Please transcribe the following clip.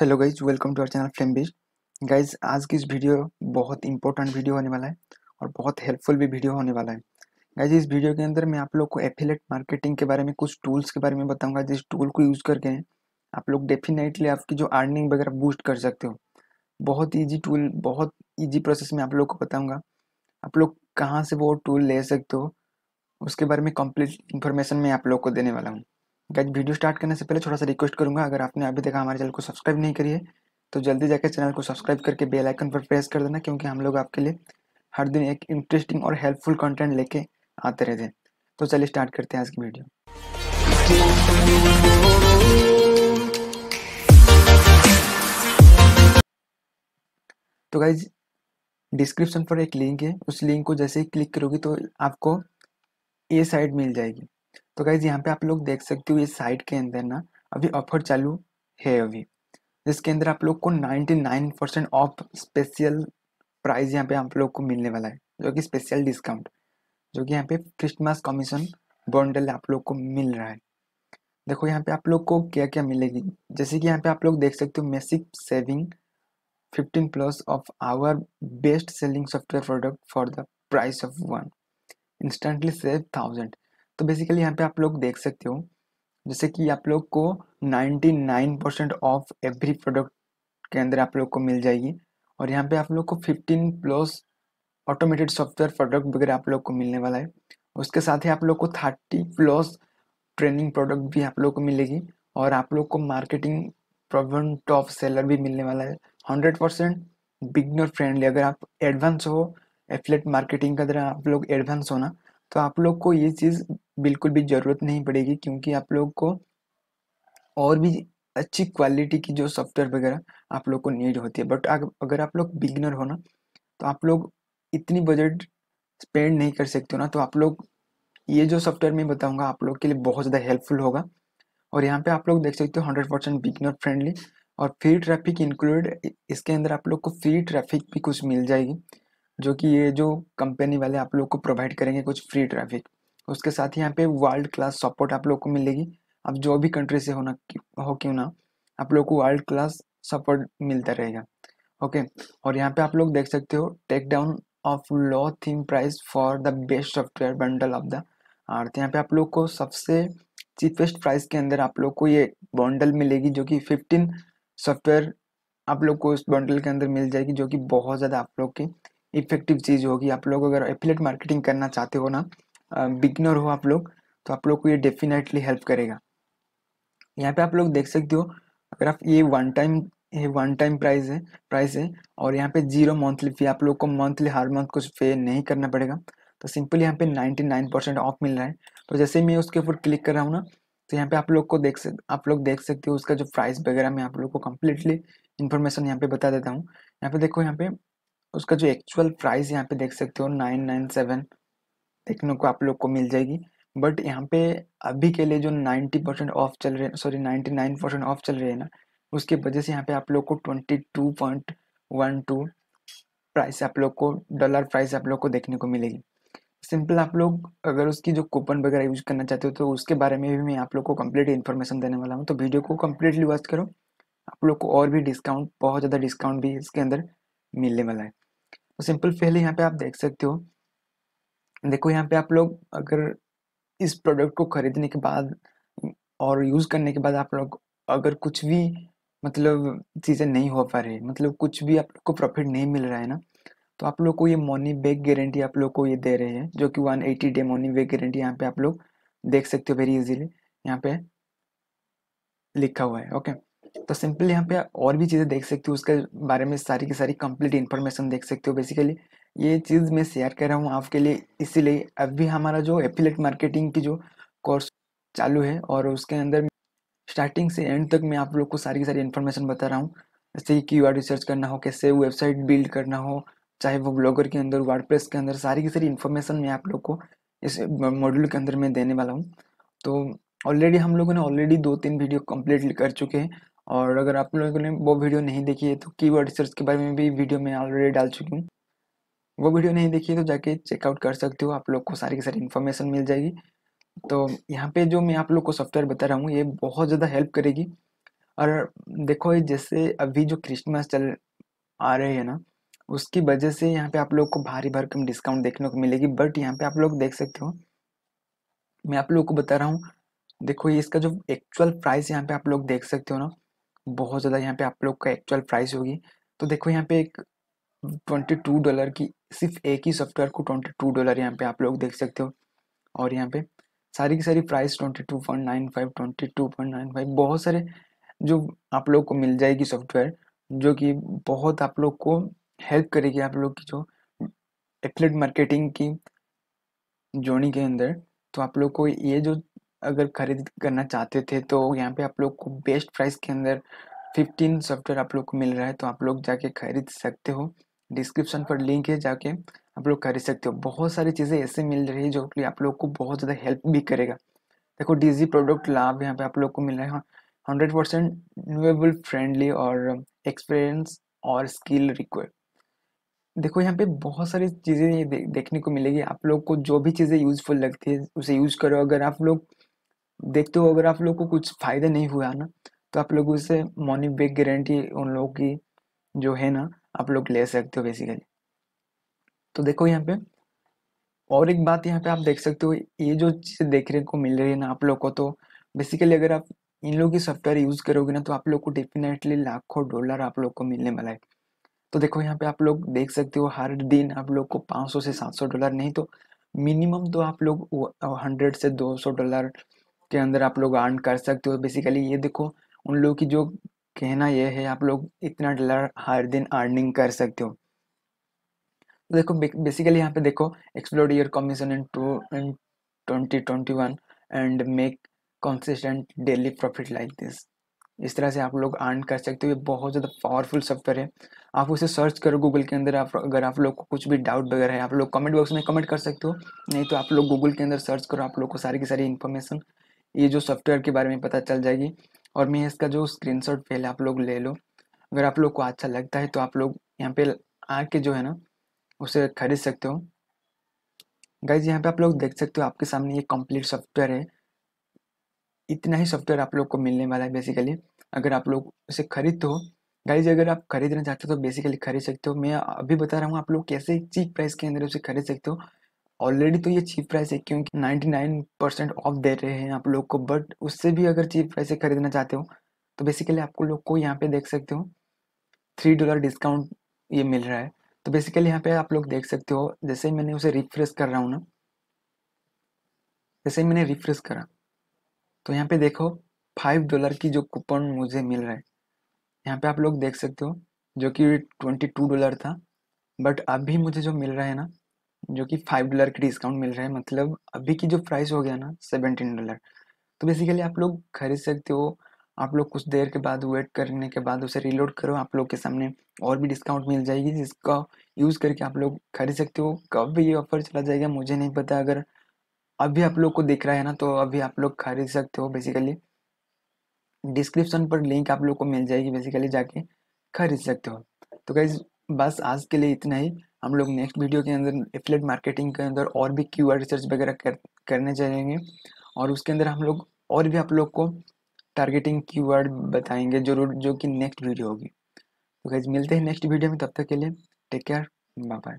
Hello guys welcome to our channel flame bees guys आज की इस वीडियो बहुत इंपॉर्टेंट वीडियो होने वाला है और बहुत हेल्पफुल भी वीडियो होने वाला है गाइज इस वीडियो के अंदर मैं आप लोग को एफिलेट मार्केटिंग के बारे में कुछ टूल्स के बारे में बताऊंगा जिस टूल को यूज़ करके आप लोग डेफिनेटली आपकी जो अर्निंग वगैरह बूस्ट कर सकते हो बहुत ईजी टूल बहुत ईजी प्रोसेस में आप लोग को बताऊँगा आप लोग कहाँ से वो टूल ले सकते हो उसके बारे में कम्प्लीट इन्फॉर्मेशन मैं आप लोग को देने वाला हूँ गाइज वीडियो स्टार्ट करने से पहले थोड़ा सा रिक्वेस्ट करूंगा अगर आपने अभी तक हमारे चैनल को सब्सक्राइब नहीं करी है तो जल्दी जाकर चैनल को सब्सक्राइब करके बेल आइकन पर प्रेस कर देना क्योंकि हम लोग आपके लिए हर दिन एक इंटरेस्टिंग और हेल्पफुल कंटेंट लेके आते रहते हैं तो चलिए स्टार्ट करते हैं आज की वीडियो तो गाइज डिस्क्रिप्शन पर एक लिंक है उस लिंक को जैसे ही क्लिक करोगे तो आपको ये साइड मिल जाएगी तो गाइज यहाँ पे आप लोग देख सकते हो ये साइट के अंदर ना अभी ऑफर चालू है अभी जिसके अंदर आप लोग को 99 परसेंट ऑफ स्पेशल प्राइस यहाँ पे आप लोग को मिलने वाला है जो कि स्पेशल डिस्काउंट जो कि यहाँ पे क्रिसमस कमीशन बॉन्डल आप लोग को मिल रहा है देखो यहाँ पे आप लोग को क्या क्या मिलेगी जैसे कि यहाँ पे आप लोग देख सकते हो massive saving 15 plus off our best selling software product for the price of one instantly save thousand तो बेसिकली यहाँ पे आप लोग देख सकते हो जैसे कि आप लोग को 99 परसेंट ऑफ एवरी प्रोडक्ट के अंदर आप लोग को मिल जाएगी और यहाँ पे आप लोग को 15 प्लस ऑटोमेटेड सॉफ्टवेयर प्रोडक्ट वगैरह आप लोग को मिलने वाला है उसके साथ ही आप लोग को 30 प्लस ट्रेनिंग प्रोडक्ट भी आप लोग को मिलेगी और आप लोग को मार्केटिंग प्रॉब्लम टॉप सेलर भी मिलने वाला है हंड्रेड परसेंट बिगनर फ्रेंडली अगर आप एडवांस हो एफलेट मार्केटिंग का अंदर आप लोग एडवांस होना तो आप लोग को ये चीज़ बिल्कुल भी ज़रूरत नहीं पड़ेगी क्योंकि आप लोग को और भी अच्छी क्वालिटी की जो सॉफ्टवेयर वगैरह आप लोग को नीड होती है बट अगर आप लोग बिगनर हो ना तो आप लोग इतनी बजट स्पेंड नहीं कर सकते हो ना तो आप लोग ये जो सॉफ्टवेयर मैं बताऊंगा आप लोग के लिए बहुत ज़्यादा हेल्पफुल होगा और यहाँ पे आप लोग देख सकते हो हंड्रेड परसेंट बिगनर फ्रेंडली और फ्री ट्रैफिक इंक्लूड इसके अंदर आप लोग को फ्री ट्रैफिक भी कुछ मिल जाएगी जो कि ये जो कंपनी वाले आप लोग को प्रोवाइड करेंगे कुछ फ्री ट्रैफिक उसके साथ ही यहाँ पे वर्ल्ड क्लास सपोर्ट आप लोग को मिलेगी आप जो भी कंट्री से होना हो क्यों ना आप लोग को वर्ल्ड क्लास सपोर्ट मिलता रहेगा ओके और यहाँ पे आप लोग देख सकते हो take down of low theme price for the best software bundle of the earth यहाँ पे आप लोग को सबसे चीपेस्ट प्राइस के अंदर आप लोग को ये बंडल मिलेगी जो कि फिफ्टीन सॉफ्टवेयर आप लोग को इस बंडल के अंदर मिल जाएगी जो कि बहुत ज़्यादा आप लोग की इफेक्टिव चीज़ होगी आप लोग अगर एफिलेट मार्केटिंग करना चाहते हो ना बिगनर हो आप लोग तो आप लोग को ये डेफिनेटली हेल्प करेगा यहाँ पे आप लोग देख सकते हो अगर आप ये वन टाइम ये वन टाइम प्राइस है प्राइस है और यहाँ पे जीरो मंथली फी आप लोग को मंथली हर मंथ कुछ पे नहीं करना पड़ेगा तो सिंपली यहाँ पे नाइन परसेंट ऑफ मिल रहा है तो जैसे मैं उसके ऊपर क्लिक कर रहा हूँ ना तो यहाँ पे आप लोग को देख सक आप लोग देख सकते हो उसका जो प्राइस वगैरह मैं आप लोग को कम्प्लीटली इन्फॉर्मेशन यहाँ पे बता देता हूँ यहाँ पे देखो यहाँ पे उसका जो एक्चुअल प्राइस यहाँ पे देख सकते हो नाइन नाइन सेवन देखने को आप लोग को मिल जाएगी बट यहाँ पे अभी के लिए जो नाइन्टी परसेंट ऑफ चल रहे sorry ninety nine percent off चल रहे हैं ना उसकी वजह से यहाँ पे आप लोग को twenty two point one two price आप लोग को डॉलर प्राइस आप लोग को देखने को मिलेगी सिंपल आप लोग अगर उसकी जो कूपन वगैरह यूज करना चाहते हो तो उसके बारे में भी मैं आप लोग को कम्प्लीट इन्फॉर्मेशन देने वाला हूँ तो वीडियो को कम्प्लीटली वॉच करो आप लोग को और भी डिस्काउंट बहुत ज़्यादा डिस्काउंट भी इसके अंदर मिलने वाला है तो सिंपल पहले यहाँ पे आप देख सकते हो देखो यहाँ पे आप लोग अगर इस प्रोडक्ट को खरीदने के बाद और यूज़ करने के बाद आप लोग अगर कुछ भी मतलब चीज़ें नहीं हो पा रही मतलब कुछ भी आप लोग को प्रॉफिट नहीं मिल रहा है ना तो आप लोग को ये मोनी बैग गारंटी आप लोग को ये दे रहे हैं जो कि one eighty day money back guarantee यहाँ पे आप लोग देख सकते हो वेरी इजीली यहाँ पे लिखा हुआ है ओके तो सिंपली यहाँ पे और भी चीज़ें देख सकते हो उसके बारे में सारी की सारी कंप्लीट इन्फॉर्मेशन देख सकते हो बेसिकली ये चीज़ मैं शेयर कर रहा हूँ आपके लिए इसीलिए अभी हमारा जो एफिलेट मार्केटिंग की जो कोर्स चालू है और उसके अंदर स्टार्टिंग से एंड तक मैं आप लोग को सारी की सारी इन्फॉर्मेशन बता रहा हूँ जैसे कि क्यू आर रिसर्च करना हो कैसे वेबसाइट बिल्ड करना हो चाहे वो ब्लॉगर के अंदर वर्ड के अंदर सारी की सारी इन्फॉर्मेशन मैं आप लोग को इस मॉड्यूल के अंदर मैं देने वाला हूँ तो ऑलरेडी हम लोगों ने ऑलरेडी दो तीन वीडियो कंप्लीट कर चुके हैं और अगर आप लोगों ने वो वीडियो नहीं देखी है तो कीवर्ड रिसर्च के बारे में भी वीडियो मैं ऑलरेडी डाल चुकी हूँ वो वीडियो नहीं देखी है तो जाके चेकआउट कर सकते हो आप लोग को सारी की सारी इन्फॉर्मेशन मिल जाएगी तो यहाँ पे जो मैं आप लोग को सॉफ्टवेयर बता रहा हूँ ये बहुत ज़्यादा हेल्प करेगी और देखो जैसे अभी जो क्रिसमस चल आ रहे हैं ना उसकी वजह से यहाँ पे आप लोग को भारी भरकम डिस्काउंट देखने को मिलेगी बट यहाँ पे आप लोग देख सकते हो मैं आप लोग को बता रहा हूँ देखो ये इसका जो एक्चुअल प्राइस यहाँ पे आप लोग देख सकते हो ना बहुत ज़्यादा यहाँ पे आप लोग का एक्चुअल प्राइस होगी तो देखो यहाँ पे एक ट्वेंटी टू डॉलर की सिर्फ एक ही सॉफ्टवेयर को ट्वेंटी टू डॉलर यहाँ पे आप लोग देख सकते हो और यहाँ पे सारी की सारी price twenty two point nine five twenty two point nine five बहुत सारे जो आप लोग को मिल जाएगी सॉफ्टवेयर जो कि बहुत आप लोग को हेल्प करेगी आप लोग की जो एथलेट मार्केटिंग की जोनी के अंदर तो आप लोग को ये जो अगर खरीद करना चाहते थे तो यहाँ पे आप लोग को बेस्ट प्राइस के अंदर फिफ्टीन सॉफ्टवेयर आप लोग को मिल रहा है तो आप लोग जाके खरीद सकते हो डिस्क्रिप्शन पर लिंक है जाके आप लोग खरीद सकते हो बहुत सारी चीज़ें ऐसे मिल रही है जो कि आप लोग को बहुत ज़्यादा हेल्प भी करेगा देखो डीजी प्रोडक्ट लाभ यहाँ पे आप लोग को मिल रहा है हाँ। हंड्रेड परसेंट न्यूएबल फ्रेंडली और एक्सपीरियंस और स्किल रिक्वायर्ड देखो यहाँ पे बहुत सारी चीज़ें देखने को मिलेगी आप लोग को जो भी चीज़ें यूजफुल लगती है उसे यूज करो अगर आप लोग देखते हो अगर आप लोग को कुछ फायदा नहीं हुआ ना तो आप लोग उसे मनी बैक गारंटी उन लोगों की जो है ना आप लोग ले सकते हो बेसिकली तो देखो यहाँ पे और एक बात यहाँ पे आप देख सकते हो ये जो चीज़ें देखने को मिल रही है ना आप लोग को तो बेसिकली अगर आप इन लोगों की सॉफ्टवेयर यूज़ करोगे ना तो आप लोग को डेफिनेटली लाखों डॉलर आप लोग को मिलने वाला है तो देखो यहाँ पे आप लोग देख सकते हो हर दिन आप लोग को 500 से 700 डॉलर नहीं तो मिनिमम तो आप लोग 100 से 200 डॉलर के अंदर आप लोग अर्न कर सकते हो बेसिकली ये देखो उन लोग की जो कहना यह है आप लोग इतना डॉलर हर दिन अर्निंग कर सकते हो तो देखो बेसिकली यहाँ पे देखो explore your commission in two in twenty twenty one and make consistent daily profit like this इस तरह से आप लोग अर्न कर सकते हो ये बहुत ज़्यादा पावरफुल सॉफ्टवेयर है आप उसे सर्च करो गूगल के अंदर आप अगर आप लोग को कुछ भी डाउट वगैरह है आप लोग कमेंट बॉक्स में कमेंट कर सकते हो नहीं तो आप लोग गूगल के अंदर सर्च करो आप लोग को सारी की सारी इन्फॉर्मेशन ये जो सॉफ्टवेयर के बारे में पता चल जाएगी और मैं इसका जो स्क्रीनशॉट पहले आप लोग ले लो अगर आप लोग को अच्छा लगता है तो आप लोग यहाँ पे आके जो है ना उसे खरीद सकते हो गाइज यहाँ पे आप लोग देख सकते हो आपके सामने ये कंप्लीट सॉफ्टवेयर है इतना ही सॉफ्टवेयर आप लोग को मिलने वाला है बेसिकली अगर आप लोग इसे खरीदते हो गाइज अगर आप खरीदना चाहते हो तो बेसिकली खरीद सकते हो मैं अभी बता रहा हूँ आप लोग कैसे चीप प्राइस के अंदर उसे खरीद सकते हो ऑलरेडी तो ये चीप प्राइस है क्योंकि 99 परसेंट ऑफ दे रहे हैं आप लोग को बट उससे भी अगर चीप प्राइस से खरीदना चाहते हो तो बेसिकली आपको लोग को यहाँ पे देख सकते हो थ्री डॉलर डिस्काउंट ये मिल रहा है तो बेसिकली यहाँ पे आप लोग देख सकते हो जैसे ही मैंने उसे रिफ्रेश कर रहा हूँ ना जैसे ही मैंने रिफ्रेश करा तो यहाँ पे देखो फाइव डॉलर की जो कूपन मुझे मिल रहा है यहाँ पे आप लोग देख सकते हो जो कि ट्वेंटी टू डॉलर था बट अभी मुझे जो मिल रहा है ना जो कि फाइव डॉलर के डिस्काउंट मिल रहा है मतलब अभी की जो प्राइस हो गया ना सेवेंटीन डॉलर तो बेसिकली आप लोग खरीद सकते हो आप लोग कुछ देर के बाद वेट करने के बाद उसे रीलोड करो आप लोग के सामने और भी डिस्काउंट मिल जाएगी जिसका यूज़ करके आप लोग खरीद सकते हो कब भी ये ऑफर चला जाएगा मुझे नहीं पता अगर अभी आप लोग को दिख रहा है ना तो अभी आप लोग खरीद सकते हो बेसिकली डिस्क्रिप्शन पर लिंक आप लोग को मिल जाएगी बेसिकली जाके खरीद सकते हो तो गाइज बस आज के लिए इतना ही हम लोग नेक्स्ट वीडियो के अंदर एफिलेट मार्केटिंग के अंदर और भी क्यू रिसर्च वगैरह कर, करने जाएंगे और उसके अंदर हम लोग और भी आप लोग को टारगेटिंग की बताएंगे जरूर जो, कि नेक्स्ट वीडियो होगी तो गाइज मिलते हैं नेक्स्ट वीडियो में तब तक के लिए टेक केयर बाय बाय